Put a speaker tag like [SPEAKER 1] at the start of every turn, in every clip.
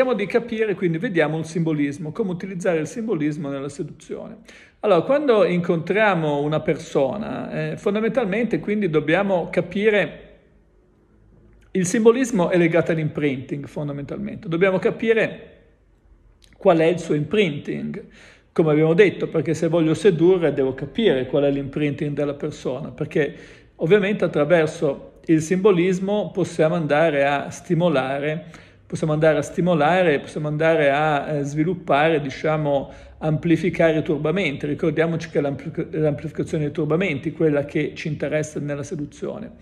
[SPEAKER 1] Cerchiamo di capire, quindi vediamo il simbolismo, come utilizzare il simbolismo nella seduzione. Allora, quando incontriamo una persona, eh, fondamentalmente quindi dobbiamo capire... Il simbolismo è legato all'imprinting fondamentalmente, dobbiamo capire qual è il suo imprinting, come abbiamo detto, perché se voglio sedurre devo capire qual è l'imprinting della persona, perché ovviamente attraverso il simbolismo possiamo andare a stimolare possiamo andare a stimolare, possiamo andare a eh, sviluppare, diciamo, amplificare i turbamenti. Ricordiamoci che l'amplificazione dei turbamenti, quella che ci interessa nella seduzione.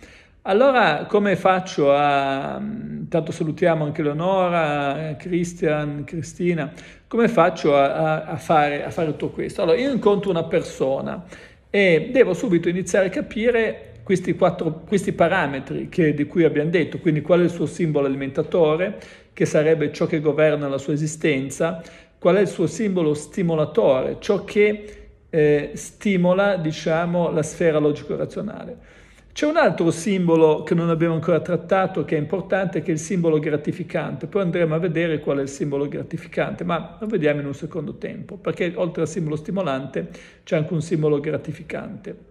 [SPEAKER 1] Allora come faccio a, Intanto mm, salutiamo anche Leonora, Christian, Cristina, come faccio a, a, fare, a fare tutto questo? Allora io incontro una persona e devo subito iniziare a capire questi, quattro, questi parametri che, di cui abbiamo detto, quindi qual è il suo simbolo alimentatore, che sarebbe ciò che governa la sua esistenza, qual è il suo simbolo stimolatore, ciò che eh, stimola diciamo, la sfera logico-razionale. C'è un altro simbolo che non abbiamo ancora trattato, che è importante, che è il simbolo gratificante. Poi andremo a vedere qual è il simbolo gratificante, ma lo vediamo in un secondo tempo, perché oltre al simbolo stimolante c'è anche un simbolo gratificante.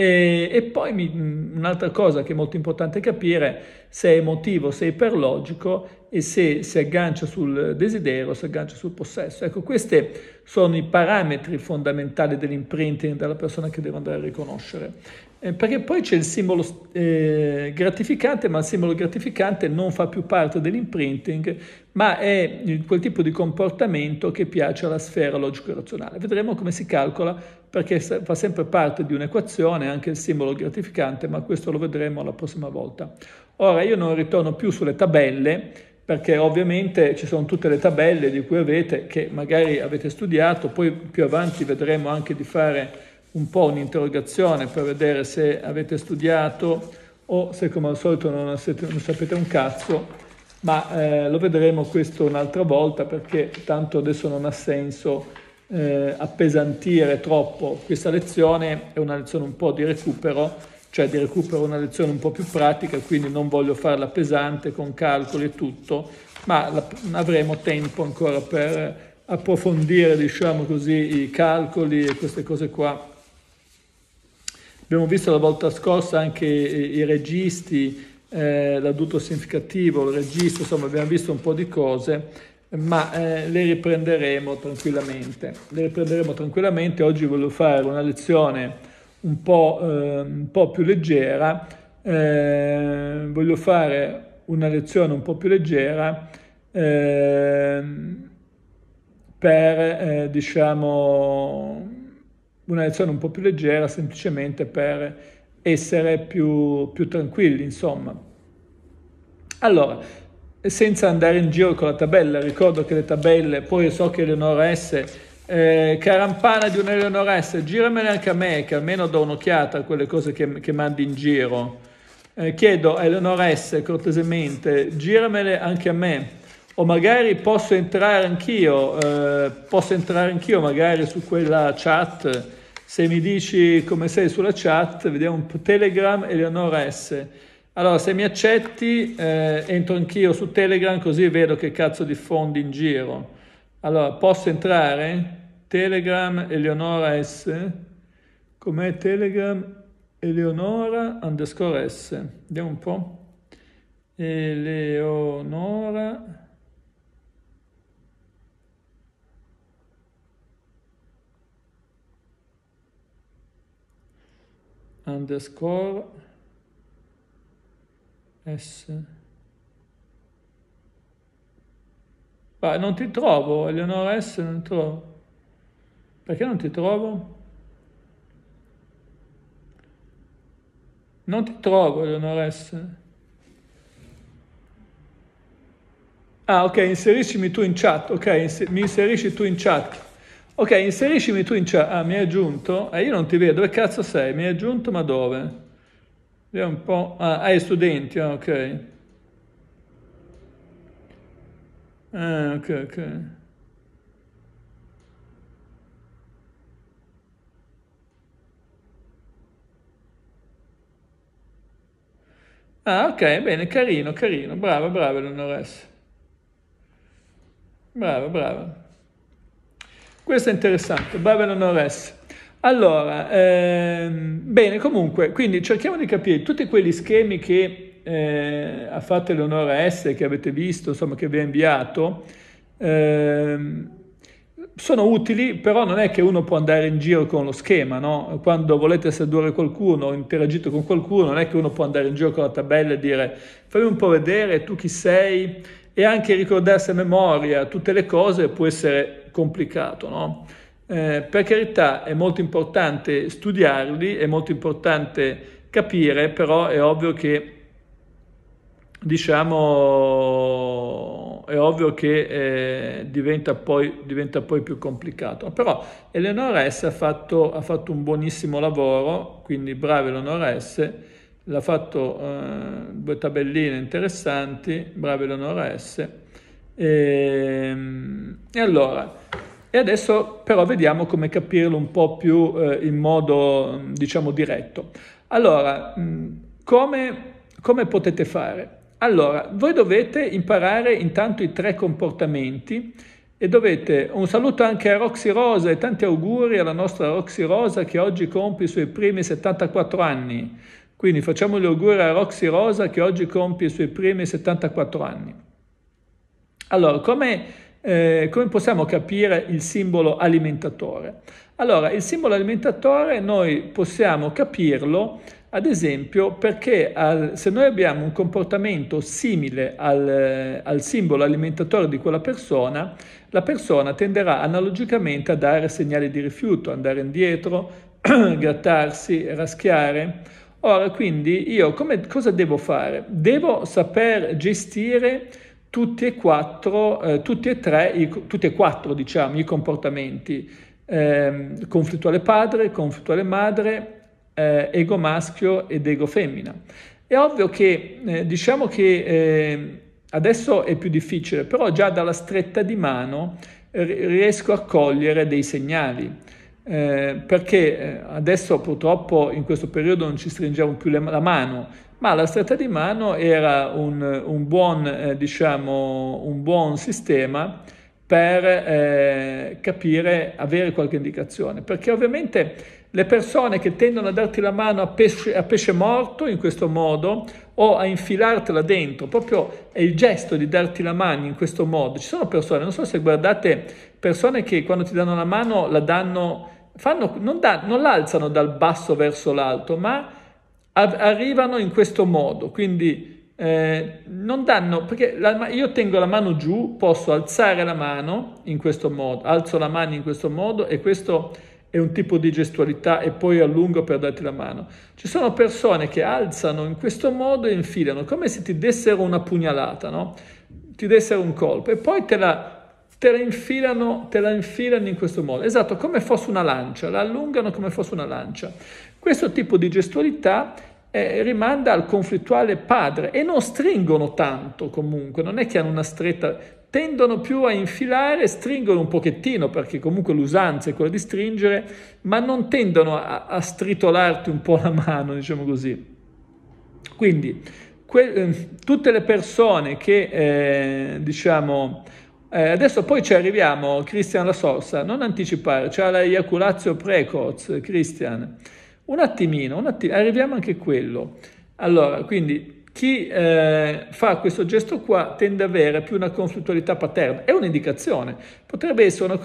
[SPEAKER 1] E, e poi mi, un'altra cosa che è molto importante capire se è emotivo, se è iperlogico e se si aggancia sul desiderio, si aggancia sul possesso. Ecco, questi sono i parametri fondamentali dell'imprinting della persona che devo andare a riconoscere. Eh, perché poi c'è il simbolo eh, gratificante, ma il simbolo gratificante non fa più parte dell'imprinting ma è quel tipo di comportamento che piace alla sfera logico-razionale. Vedremo come si calcola perché fa sempre parte di un'equazione anche il simbolo gratificante, ma questo lo vedremo la prossima volta. Ora io non ritorno più sulle tabelle perché ovviamente ci sono tutte le tabelle di cui avete, che magari avete studiato, poi più avanti vedremo anche di fare un po' un'interrogazione per vedere se avete studiato o se come al solito non, siete, non sapete un cazzo ma eh, lo vedremo questo un'altra volta perché tanto adesso non ha senso eh, appesantire troppo questa lezione, è una lezione un po' di recupero, cioè di recupero una lezione un po' più pratica, quindi non voglio farla pesante con calcoli e tutto, ma la, avremo tempo ancora per approfondire, diciamo così, i calcoli e queste cose qua. Abbiamo visto la volta scorsa anche i, i registi, eh, l'adulto significativo, il registro, insomma abbiamo visto un po' di cose, ma eh, le riprenderemo tranquillamente. Le riprenderemo tranquillamente, oggi voglio fare una lezione un po', eh, un po più leggera, eh, voglio fare una lezione un po' più leggera ehm, per, eh, diciamo, una lezione un po' più leggera semplicemente per essere più, più tranquilli, insomma. Allora, senza andare in giro con la tabella, ricordo che le tabelle, poi so che Eleonora S eh, carampana di un Eleonora S, giramele anche a me, che almeno do un'occhiata a quelle cose che, che mandi in giro. Eh, chiedo a Eleonora S cortesemente, giramele anche a me, o magari posso entrare anch'io, eh, posso entrare anch'io magari su quella chat se mi dici come sei sulla chat, vediamo un po' Telegram, Eleonora S. Allora, se mi accetti, eh, entro anch'io su Telegram così vedo che cazzo di fondi in giro. Allora, posso entrare? Telegram, Eleonora S. Com'è Telegram? Eleonora underscore S. Vediamo un po'. Eleonora underscore S. Ma non ti trovo, Eleonora S non trovo. Perché non ti trovo? Non ti trovo, Eleonora S. Ah, ok, inseriscimi tu in chat, ok, mi inserisci tu in chat. Ok, inseriscimi tu in chat. Ah, mi hai aggiunto? Eh, io non ti vedo. Dove cazzo sei? Mi hai aggiunto, ma dove? Vediamo un po'. Ah, hai ah, studenti, ah, ok. Ah, ok, ok. Ah, ok, bene, carino, carino. Brava, brava, l'onoressa. Brava, brava. Questo è interessante, Babylon OS. Allora, ehm, bene, comunque, quindi cerchiamo di capire tutti quegli schemi che eh, ha fatto l'onore S, che avete visto, insomma, che vi ha inviato, ehm, sono utili, però non è che uno può andare in giro con lo schema, no? Quando volete sedurre qualcuno, interagite con qualcuno, non è che uno può andare in giro con la tabella e dire fammi un po' vedere tu chi sei, e anche ricordarsi a memoria tutte le cose può essere complicato, no? eh, per carità è molto importante studiarli, è molto importante capire, però è ovvio che diciamo è ovvio che eh, diventa, poi, diventa, poi, più complicato però Eleonora S ha fatto, ha fatto un buonissimo lavoro quindi bravo Eleonora S l'ha fatto eh, due tabelline interessanti, brava Eleonora S. E, ehm, e, allora, e adesso però vediamo come capirlo un po' più eh, in modo, diciamo, diretto. Allora, mm, come, come potete fare? Allora, voi dovete imparare intanto i tre comportamenti e dovete un saluto anche a Roxy Rosa e tanti auguri alla nostra Roxy Rosa che oggi compie i suoi primi 74 anni. Quindi facciamo gli auguri a Roxy Rosa che oggi compie i suoi primi 74 anni. Allora, come, eh, come possiamo capire il simbolo alimentatore? Allora, il simbolo alimentatore noi possiamo capirlo ad esempio perché al, se noi abbiamo un comportamento simile al, eh, al, simbolo alimentatore di quella persona, la persona tenderà analogicamente a dare segnali di rifiuto, andare indietro, grattarsi, raschiare Ora, quindi io come, cosa devo fare? Devo saper gestire tutti e quattro, eh, tutti e tre, i, tutti e quattro diciamo, i comportamenti, eh, conflittuale padre, conflittuale madre, eh, ego maschio ed ego femmina. È ovvio che, eh, diciamo che ehm, adesso è più difficile, però già dalla stretta di mano eh, riesco a cogliere dei segnali eh, perché eh, adesso purtroppo in questo periodo non ci stringiamo più le, la mano, ma la stretta di mano era un, un, buon, eh, diciamo, un buon, sistema per eh, capire, avere qualche indicazione, perché ovviamente le persone che tendono a darti la mano a pesce, a pesce morto in questo modo o a infilartela dentro, proprio è il gesto di darti la mano in questo modo. Ci sono persone, non so se guardate, persone che quando ti danno la mano la danno, fanno, non, da, non l'alzano dal basso verso l'alto, ma a, arrivano in questo modo, quindi... Eh, non danno, perché la, io tengo la mano giù, posso alzare la mano in questo modo, alzo la mano in questo modo e questo è un tipo di gestualità e poi allunga per darti la mano. Ci sono persone che alzano in questo modo e infilano, come se ti dessero una pugnalata, no? ti dessero un colpo e poi te la, te la, infilano, te la infilano in questo modo. Esatto, come fosse una lancia, la allungano come fosse una lancia. Questo tipo di gestualità eh, rimanda al conflittuale padre e non stringono tanto comunque, non è che hanno una stretta tendono più a infilare, stringono un pochettino perché comunque l'usanza è quella di stringere, ma non tendono a, a stritolarti un po' la mano, diciamo così. Quindi que- ehm, tutte le persone che eh, diciamo eh, adesso poi ci arriviamo, Cristian La Sorsa, non anticipare, c'è la Iaculatio Precoz, Cristian. Un attimino, un atti- arriviamo anche a quello. Allora, quindi chi eh, fa questo gesto qua tende ad avere più una conflittualità paterna, è un'indicazione, potrebbe essere una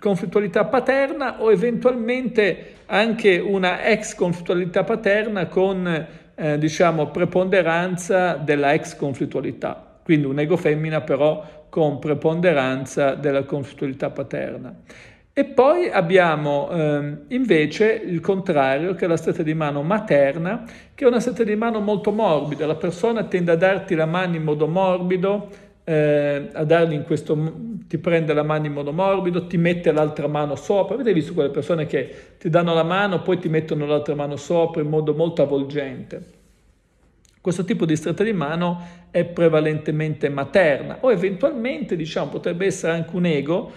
[SPEAKER 1] conflittualità paterna o eventualmente anche una ex conflittualità paterna con eh, diciamo preponderanza della ex conflittualità, quindi un ego femmina però con preponderanza della conflittualità paterna. E poi abbiamo ehm, invece il contrario, che è la stretta di mano materna, che è una stretta di mano molto morbida. La persona tende a darti la mano in modo morbido, eh, a dargli in questo, ti prende la mano in modo morbido, ti mette l'altra mano sopra. Avete visto quelle persone che ti danno la mano, poi ti mettono l'altra mano sopra in modo molto avvolgente. Questo tipo di stretta di mano è prevalentemente materna o eventualmente diciamo, potrebbe essere anche un ego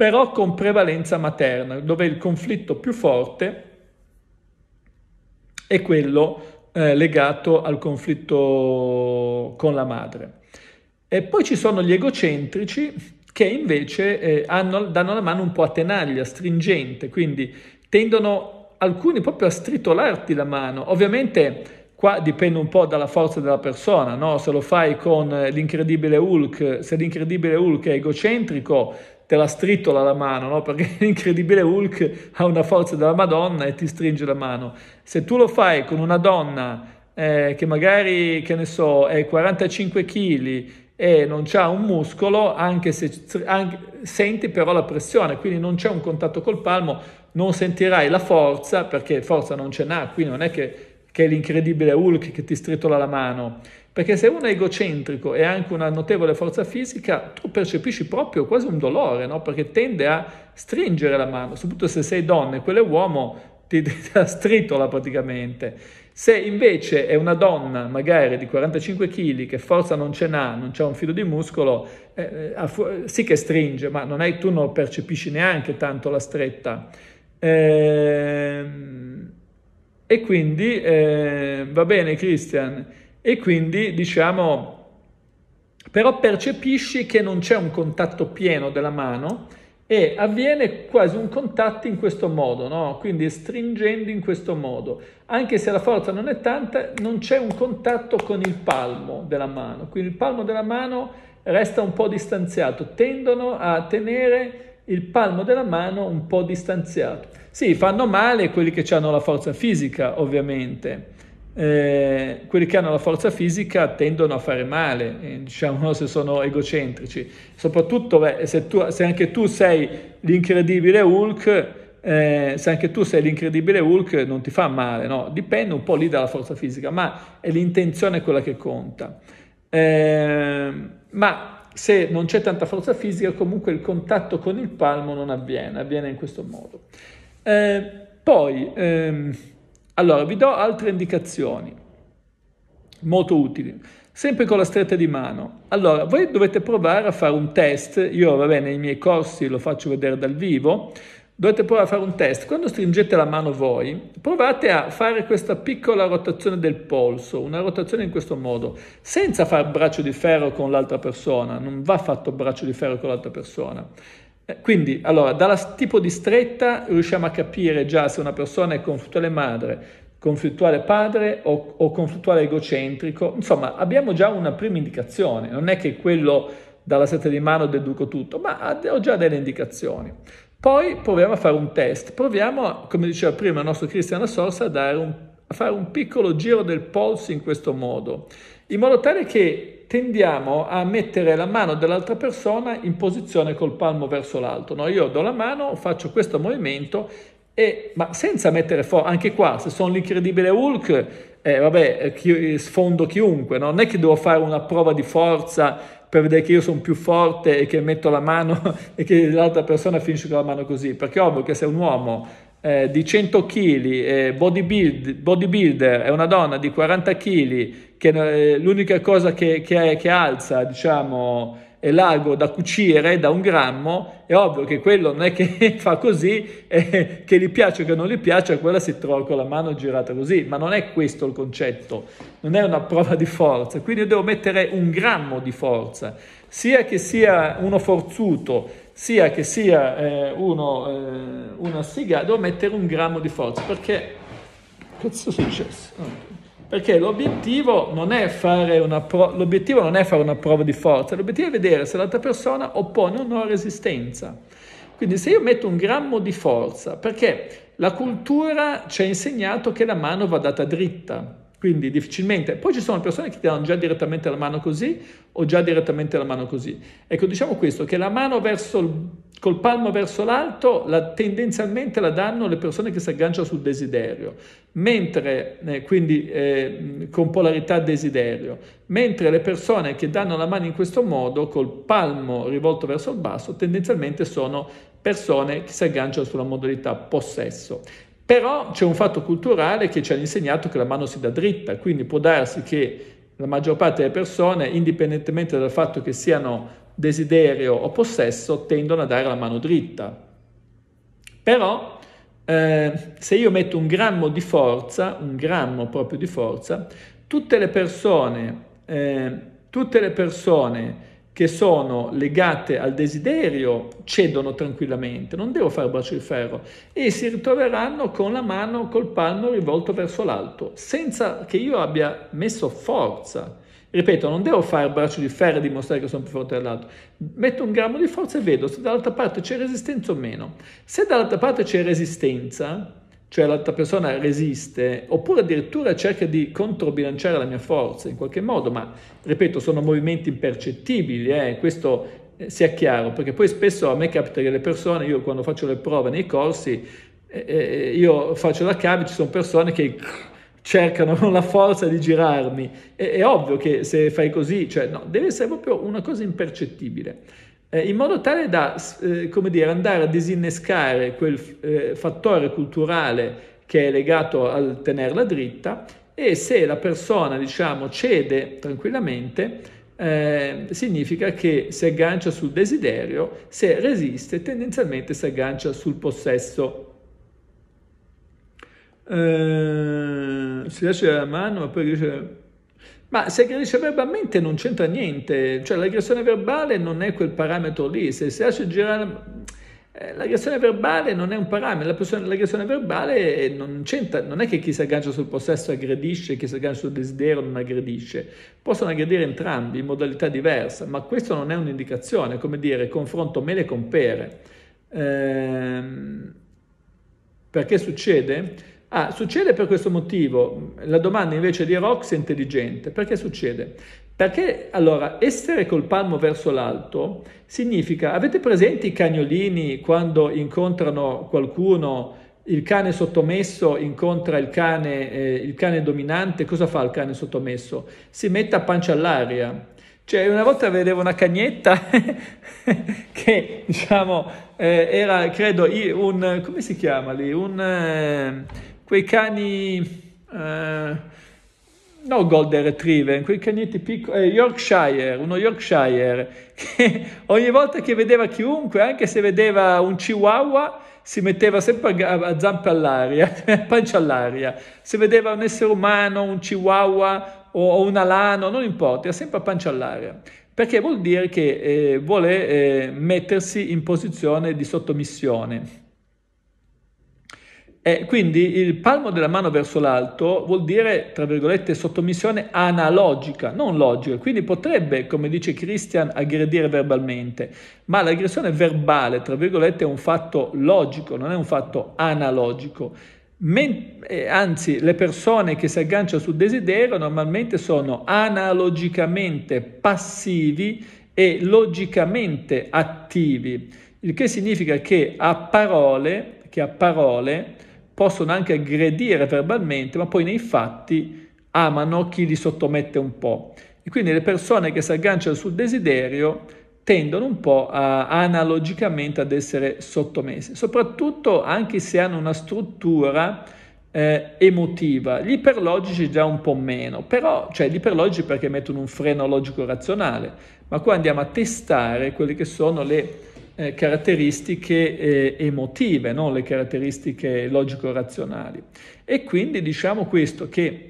[SPEAKER 1] però con prevalenza materna, dove il conflitto più forte è quello eh, legato al conflitto con la madre. E poi ci sono gli egocentrici che invece eh, hanno, danno la mano un po' a tenaglia, stringente, quindi tendono alcuni proprio a stritolarti la mano. Ovviamente Qua dipende un po' dalla forza della persona, no? se lo fai con eh, l'incredibile Hulk, se l'incredibile Hulk è egocentrico, te la stritola la mano, no? perché l'incredibile Hulk ha una forza della Madonna e ti stringe la mano. Se tu lo fai con una donna eh, che magari, che ne so, è 45 kg e non c'ha un muscolo, anche se anche, senti però la pressione, quindi non c'è un contatto col palmo, non sentirai la forza, perché forza non ce n'ha, qui non è che, che è l'incredibile Hulk che ti stritola la mano, perché se uno è egocentrico e ha anche una notevole forza fisica, tu percepisci proprio quasi un dolore, no? perché tende a stringere la mano, soprattutto se sei donna e quello è uomo, ti, ti la stritola praticamente. Se invece è una donna, magari di 45 kg, che forza non ce n'ha, non c'è un filo di muscolo, eh, eh fu- sì che stringe, ma non è, tu non percepisci neanche tanto la stretta. Eh, e quindi eh, va bene, Christian e quindi diciamo però percepisci che non c'è un contatto pieno della mano e avviene quasi un contatto in questo modo, no? quindi stringendo in questo modo. Anche se la forza non è tanta, non c'è un contatto con il palmo della mano, quindi il palmo della mano resta un po' distanziato, tendono a tenere il palmo della mano un po' distanziato. Sì, fanno male quelli che hanno la forza fisica, ovviamente eh, quelli che hanno la forza fisica tendono a fare male, eh, diciamo se sono egocentrici. Soprattutto beh, se, tu, se, anche tu sei l'incredibile Hulk, eh, se anche tu sei l'incredibile Hulk non ti fa male, no? Dipende un po' lì dalla forza fisica, ma è l'intenzione quella che conta. Ehm, ma se non c'è tanta forza fisica, comunque il contatto con il palmo non avviene, avviene in questo modo. Eh, poi... Ehm, allora, vi do altre indicazioni molto utili. Sempre con la stretta di mano. Allora, voi dovete provare a fare un test. Io, vabbè, nei miei corsi lo faccio vedere dal vivo. Dovete provare a fare un test. Quando stringete la mano voi, provate a fare questa piccola rotazione del polso, una rotazione in questo modo, senza fare braccio di ferro con l'altra persona. Non va fatto braccio di ferro con l'altra persona. Quindi, allora, dal tipo di stretta riusciamo a capire già se una persona è conflittuale madre, conflittuale padre o, o conflittuale egocentrico. Insomma, abbiamo già una prima indicazione, non è che quello dalla setta di mano deduco tutto, ma ho già delle indicazioni. Poi proviamo a fare un test, proviamo, come diceva prima il nostro Cristiano Sorsa, a, un, a fare un piccolo giro del polso in questo modo, in modo tale che tendiamo a mettere la mano dell'altra persona in posizione col palmo verso l'alto. No? Io do la mano, faccio questo movimento, e, ma senza mettere forza, anche qua, se sono l'incredibile Hulk, eh, vabbè, eh, chi, sfondo chiunque, no? non è che devo fare una prova di forza per vedere che io sono più forte e che metto la mano e che l'altra persona finisce con la mano così, perché è ovvio che se un uomo eh, di 100 kg, eh, bodybuild, bodybuilder, è una donna di 40 kg, che eh, l'unica cosa che, che, che, alza, diciamo, è l'ago da cucire, da un grammo, è ovvio che quello non è che fa così, che gli piace o che non gli piace, quella si trova con la mano girata così, ma non è questo il concetto, non è una prova di forza, quindi io devo mettere un grammo di forza, sia che sia uno forzuto, sia che sia eh, uno, eh, una siga, devo mettere un grammo di forza, perché, cazzo è successo? Perché l'obiettivo non, è fare una pro- l'obiettivo non è fare una prova di forza, l'obiettivo è vedere se l'altra persona oppone o no resistenza. Quindi se io metto un grammo di forza, perché la cultura ci ha insegnato che la mano va data dritta, quindi difficilmente. Poi ci sono persone che ti danno già direttamente la mano così o già direttamente la mano così. Ecco, diciamo questo, che la mano verso, col palmo verso l'alto la, tendenzialmente la danno le persone che si agganciano sul desiderio, mentre, eh, quindi eh, con polarità desiderio, mentre le persone che danno la mano in questo modo, col palmo rivolto verso il basso, tendenzialmente sono persone che si agganciano sulla modalità possesso. Però c'è un fatto culturale che ci ha insegnato che la mano si dà dritta, quindi può darsi che la maggior parte delle persone, indipendentemente dal fatto che siano desiderio o possesso, tendono a dare la mano dritta. Però eh, se io metto un grammo di forza, un grammo proprio di forza, tutte le persone, eh, tutte le persone che sono legate al desiderio cedono tranquillamente, non devo fare braccio di ferro, e si ritroveranno con la mano, col palmo rivolto verso l'alto, senza che io abbia messo forza. Ripeto, non devo fare braccio di ferro e dimostrare che sono più forte dell'altro. Metto un grammo di forza e vedo se dall'altra parte c'è resistenza o meno. Se dall'altra parte c'è resistenza, cioè l'altra persona resiste, oppure addirittura cerca di controbilanciare la mia forza in qualche modo, ma ripeto, sono movimenti impercettibili, eh? questo eh, sia chiaro, perché poi spesso a me capita che le persone, io quando faccio le prove nei corsi, eh, eh io faccio la cave, ci sono persone che cercano la forza di girarmi, è, è ovvio che se fai così, cioè no, deve essere proprio una cosa impercettibile. Eh, in modo tale da eh, dire, andare a disinnescare quel eh, fattore culturale che è legato al tenerla dritta e se la persona diciamo, cede tranquillamente eh, significa che si aggancia sul desiderio, se resiste tendenzialmente si aggancia sul possesso. Eh, si lascia la mano, ma poi dice ma se aggredisce verbalmente non c'entra niente, cioè l'aggressione verbale non è quel parametro lì, se si lascia girare... Eh, l'aggressione verbale non è un parametro, l'aggressione verbale non c'entra, non è che chi si aggancia sul possesso aggredisce, chi si aggancia sul desiderio non aggredisce, possono aggredire entrambi in modalità diversa, ma questo non è un'indicazione, come dire confronto mele con pere. Ehm, perché succede? Ah, succede per questo motivo. La domanda invece di Rox è intelligente. Perché succede? Perché allora essere col palmo verso l'alto significa, avete presente i cagnolini quando incontrano qualcuno, il cane sottomesso incontra il cane, eh, il cane dominante, cosa fa il cane sottomesso? Si mette a pancia all'aria. Cioè, una volta vedevo una cagnetta che, diciamo, eh, era, credo, un, come si chiama lì? Un... Eh, quei cani, eh, no golden retriever, quei canetti piccoli, eh, Yorkshire, uno Yorkshire, che ogni volta che vedeva chiunque, anche se vedeva un chihuahua, si metteva sempre a zampe all'aria, pancia all'aria, se vedeva un essere umano, un chihuahua o, un alano, non importa, era sempre a pancia all'aria, perché vuol dire che eh, vuole eh, mettersi in posizione di sottomissione. Eh, quindi il palmo della mano verso l'alto vuol dire, tra virgolette, sottomissione analogica, non logica. Quindi potrebbe, come dice Christian, aggredire verbalmente, ma l'aggressione verbale, tra virgolette, è un fatto logico, non è un fatto analogico. Men- eh, anzi, le persone che si agganciano sul desiderio normalmente sono analogicamente passivi e logicamente attivi, il che significa che a parole, che a parole possono anche aggredire verbalmente, ma poi nei fatti amano chi li sottomette un po'. E quindi le persone che si agganciano sul desiderio tendono un po' a, analogicamente ad essere sottomesse, soprattutto anche se hanno una struttura eh, emotiva. Gli iperlogici già un po' meno, però, cioè gli iperlogici perché mettono un freno logico razionale, ma qua andiamo a testare quelle che sono le eh, caratteristiche eh, emotive, non le caratteristiche logico-razionali. E quindi diciamo questo, che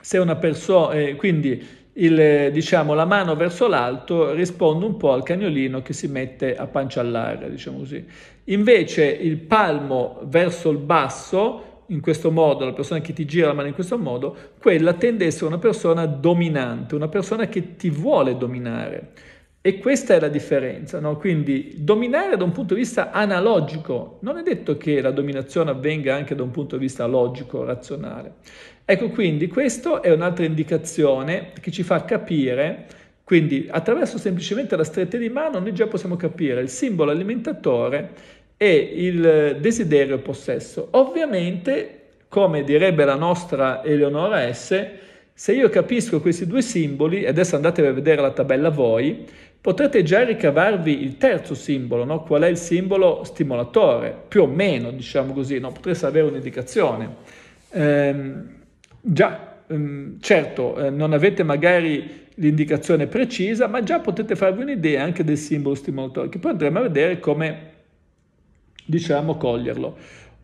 [SPEAKER 1] se una persona, eh, quindi il, diciamo, la mano verso l'alto risponde un po' al cagnolino che si mette a pancia all'aria, diciamo così. Invece il palmo verso il basso, in questo modo, la persona che ti gira la mano in questo modo, quella tende a essere una persona dominante, una persona che ti vuole dominare. E questa è la differenza, no? quindi dominare da un punto di vista analogico, non è detto che la dominazione avvenga anche da un punto di vista logico, razionale. Ecco quindi questa è un'altra indicazione che ci fa capire, quindi attraverso semplicemente la stretta di mano noi già possiamo capire il simbolo alimentatore e il desiderio possesso. Ovviamente, come direbbe la nostra Eleonora S., se io capisco questi due simboli, adesso andatevi a vedere la tabella voi, potrete già ricavarvi il terzo simbolo, no? qual è il simbolo stimolatore, più o meno diciamo così, no? potreste avere un'indicazione. Ehm, già, ehm, certo, eh, non avete magari l'indicazione precisa, ma già potete farvi un'idea anche del simbolo stimolatore, che poi andremo a vedere come, diciamo, coglierlo.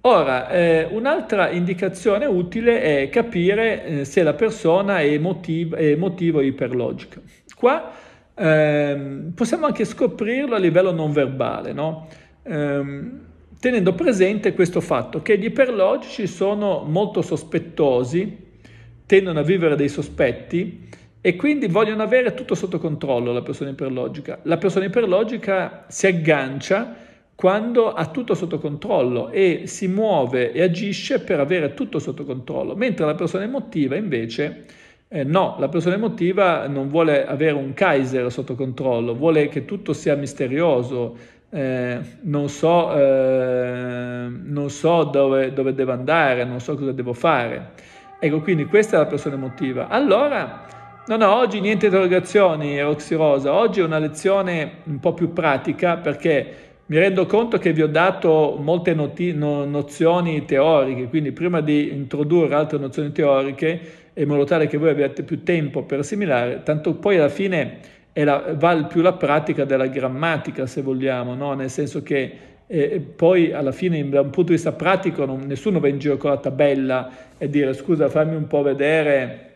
[SPEAKER 1] Ora, eh, un'altra indicazione utile è capire eh, se la persona è, emotiva o iperlogica. Qua eh, possiamo anche scoprirlo a livello non verbale, no? eh, tenendo presente questo fatto che gli iperlogici sono molto sospettosi, tendono a vivere dei sospetti e quindi vogliono avere tutto sotto controllo la persona iperlogica. La persona iperlogica si aggancia quando ha tutto sotto controllo e si muove e agisce per avere tutto sotto controllo, mentre la persona emotiva invece eh, no, la persona emotiva non vuole avere un Kaiser sotto controllo, vuole che tutto sia misterioso, eh, non, so, eh, non so, dove, dove devo andare, non so cosa devo fare. Ecco, quindi questa è la persona emotiva. Allora, no, no, oggi niente interrogazioni, Roxy Rosa, oggi è una lezione un po' più pratica perché mi rendo conto che vi ho dato molte noti- no, nozioni teoriche, quindi prima di introdurre altre nozioni teoriche, in modo tale che voi abbiate più tempo per assimilare, tanto poi alla fine la, vale più la pratica della grammatica, se vogliamo, no? nel senso che eh, poi alla fine da un punto di vista pratico non, nessuno va in giro con la tabella e dire scusa fammi un po' vedere,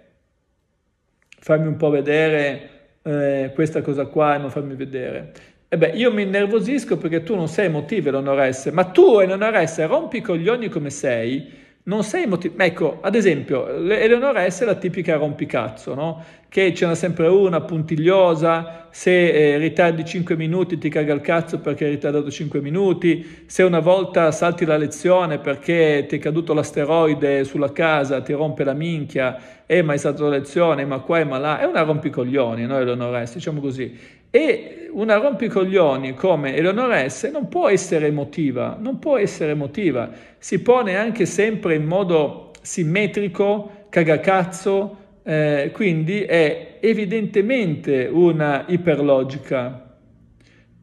[SPEAKER 1] fammi un po' vedere eh, questa cosa qua e non fammi vedere. E beh, io mi innervosisco perché tu non sei emotivo e l'onoresse, ma tu e l'onoresse rompi i coglioni come sei, non sei motivato. Ecco, ad esempio, Eleonora S è la tipica rompicazzo, no? Che ce n'è sempre una puntigliosa, se eh, ritardi 5 minuti ti caga il cazzo perché hai ritardato 5 minuti, se una volta salti la lezione perché ti è caduto l'asteroide sulla casa, ti rompe la minchia, eh ma hai saltato la lezione, ma qua e ma là, è una rompicoglioni, no Eleonora S, diciamo così. E una rompicoglioni come Eleonora S. non può essere emotiva, non può essere emotiva. Si pone anche sempre in modo simmetrico, cagacazzo, eh, quindi è evidentemente una iperlogica.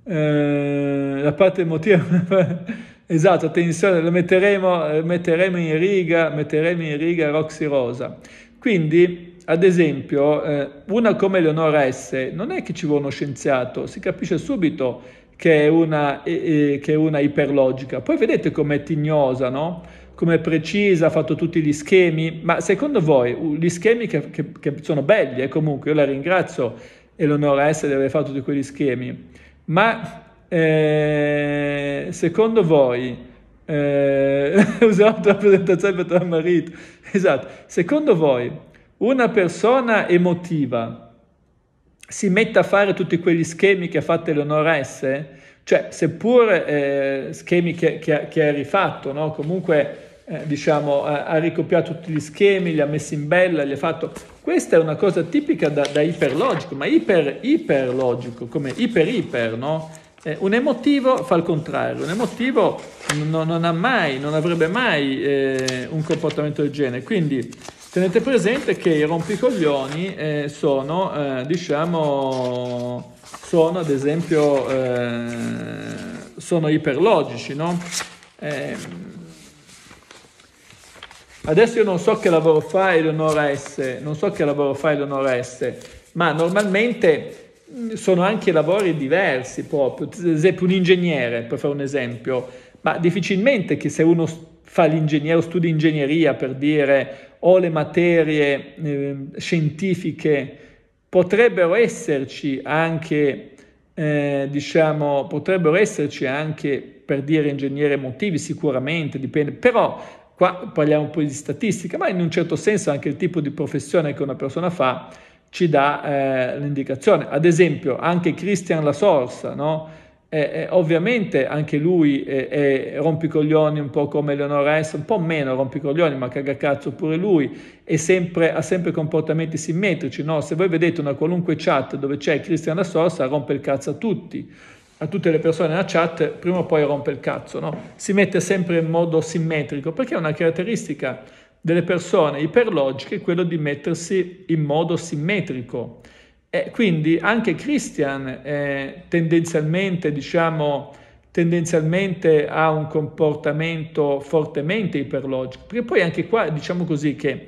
[SPEAKER 1] Eh, la parte emotiva, esatto, attenzione, lo metteremo, eh, metteremo in riga, metteremo in riga Roxy Rosa. Quindi ad esempio, eh, una come Eleonora S. non è che ci vuole uno scienziato, si capisce subito che è una, eh, eh che è una iperlogica. Poi vedete com'è tignosa, no? come precisa, ha fatto tutti gli schemi, ma secondo voi gli schemi che, che, che sono belli, e eh, comunque io la ringrazio Eleonora S. di aver fatto tutti quegli schemi, ma eh, secondo voi, eh, userò la presentazione per tuo marito, esatto, secondo voi una persona emotiva si mette a fare tutti quegli schemi che ha fatto Eleonora S., cioè seppur eh, schemi che, che, che, ha rifatto, no? comunque eh, diciamo, ha, ha, ricopiato tutti gli schemi, li ha messi in bella, li ha fatto... Questa è una cosa tipica da, da iperlogico, ma iper, iperlogico, come iper-iper, no? Eh, un emotivo fa il contrario, un emotivo non, non ha mai, non avrebbe mai eh, un comportamento del genere, quindi... Tenete presente che i rompicoglioni eh, sono, eh, diciamo, sono ad esempio, eh, sono iperlogici, no? Ehm, adesso io non so che lavoro fa Eleonora S, non so che lavoro fa Eleonora S, ma normalmente mm, sono anche lavori diversi proprio, ad esempio un ingegnere, per fare un esempio, ma difficilmente che se uno fa l'ingegnere, studia ingegneria per dire o le materie eh, scientifiche, potrebbero esserci anche, eh, diciamo, potrebbero esserci anche per dire ingegnere emotivi, sicuramente, dipende, però qua parliamo un po' di statistica, ma in un certo senso anche il tipo di professione che una persona fa ci dà eh, l'indicazione. Ad esempio, anche Christian La Sorsa, no? Eh, eh, ovviamente anche lui eh, è rompicoglioni un po' come Leonora S, un po' meno rompicoglioni, ma caga cazzo pure lui, sempre, ha sempre comportamenti simmetrici, no? Se voi vedete una qualunque chat dove c'è Cristian da Sorsa, rompe il cazzo a tutti, a tutte le persone nella chat, prima o poi rompe il cazzo, no? Si mette sempre in modo simmetrico, perché è una caratteristica delle persone iperlogiche quello di mettersi in modo simmetrico. Eh, quindi anche Christian eh, tendenzialmente, diciamo, tendenzialmente ha un comportamento fortemente iperlogico, perché poi anche qua diciamo così che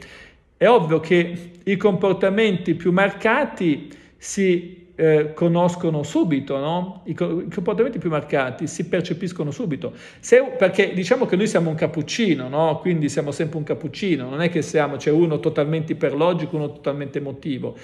[SPEAKER 1] è ovvio che i comportamenti più marcati si eh, conoscono subito, no? I, co- I, comportamenti più marcati si percepiscono subito, Se, perché diciamo che noi siamo un cappuccino, no? quindi siamo sempre un cappuccino, non è che siamo, c'è cioè uno totalmente iperlogico, uno totalmente emotivo,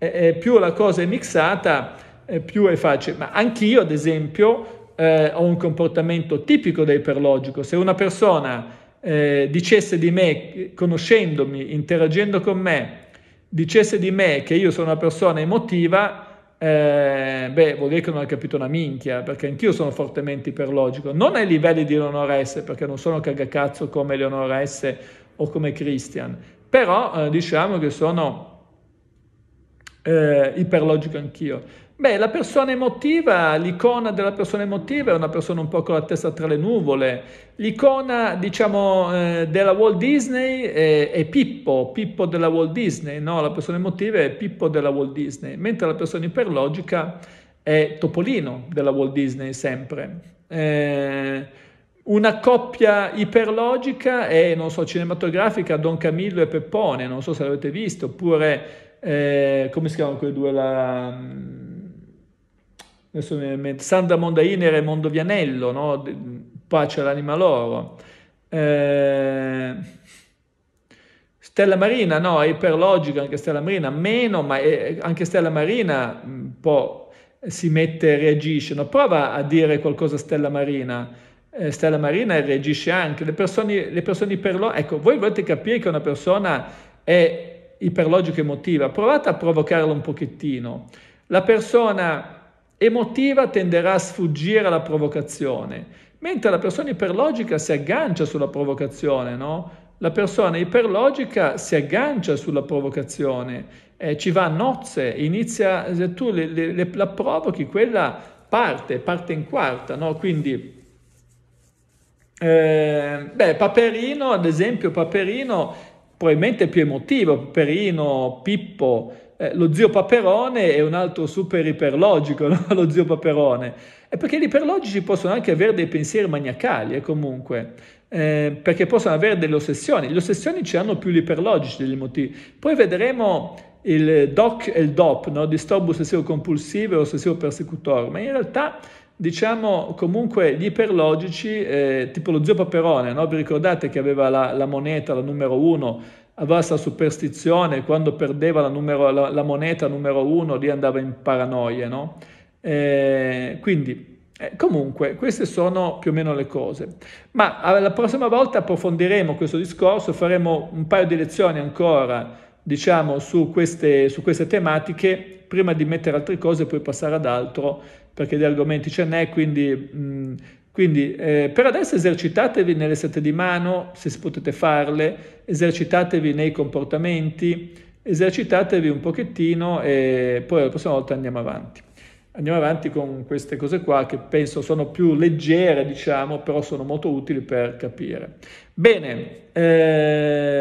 [SPEAKER 1] eh, più la cosa è mixata, eh, più è facile. Ma anch'io, ad esempio, eh, ho un comportamento tipico da iperlogico. Se una persona eh, dicesse di me, conoscendomi, interagendo con me, dicesse di me che io sono una persona emotiva, eh, beh, vuol dire che non ha capito una minchia, perché anch'io sono fortemente iperlogico, non ai livelli di Leonora S, perché non sono cagacazzo come Leonora S o come Christian, però eh, diciamo che sono eh, iperlogico anch'io. Beh, la persona emotiva, l'icona della persona emotiva è una persona un po' con la testa tra le nuvole. L'icona, diciamo, eh, della Walt Disney è, è, Pippo, Pippo della Walt Disney, no? La persona emotiva è Pippo della Walt Disney, mentre la persona iperlogica è Topolino della Walt Disney sempre. Eh, una coppia iperlogica è, non so, cinematografica Don Camillo e Peppone, non so se l'avete visto, oppure eh, come si chiamano quei due la, mm, adesso mi mente, Sandra Mondainer e Mondo Vianello, no? pace all'anima loro. Eh, Stella Marina, no, è iperlogica anche Stella Marina, meno, ma è, anche Stella Marina un mm, po' si mette e reagisce. No? Prova a dire qualcosa a Stella Marina. Eh, Stella Marina reagisce anche. Le persone, le persone iperlogiche, ecco, voi volete capire che una persona è iperlogica emotiva, provate a provocarla un pochettino. La persona emotiva tenderà a sfuggire alla provocazione, mentre la persona iperlogica si aggancia sulla provocazione, no? La persona iperlogica si aggancia sulla provocazione, eh, ci va a nozze, inizia, se tu le, le, le, la provochi, quella parte, parte in quarta, no? Quindi eh, beh, Paperino, ad esempio, Paperino probabilmente più emotivo, Perino, Pippo, eh, lo zio Paperone è un altro super iperlogico, no? lo zio Paperone. È eh, perché gli iperlogici possono anche avere dei pensieri maniacali, eh, comunque, eh, perché possono avere delle ossessioni. Le ossessioni ci hanno più gli iperlogici degli emotivi. Poi vedremo il DOC e il DOP, no? disturbo ossessivo compulsivo e ossessivo persecutorio, ma in realtà diciamo comunque gli iperlogici, eh, tipo lo zio Paperone, no? vi ricordate che aveva la, la moneta, la numero uno, aveva questa superstizione, quando perdeva la, numero, la, la, moneta numero uno lì andava in paranoia, no? eh, quindi eh, comunque queste sono più o meno le cose. Ma eh, la prossima volta approfondiremo questo discorso, faremo un paio di lezioni ancora diciamo su queste, su queste tematiche prima di mettere altre cose e poi passare ad altro perché di argomenti ce n'è, quindi, mh, mm, quindi eh, per adesso esercitatevi nelle sette di mano, se potete farle, esercitatevi nei comportamenti, esercitatevi un pochettino e poi la prossima volta andiamo avanti. Andiamo avanti con queste cose qua che penso sono più leggere, diciamo, però sono molto utili per capire. Bene. Eh...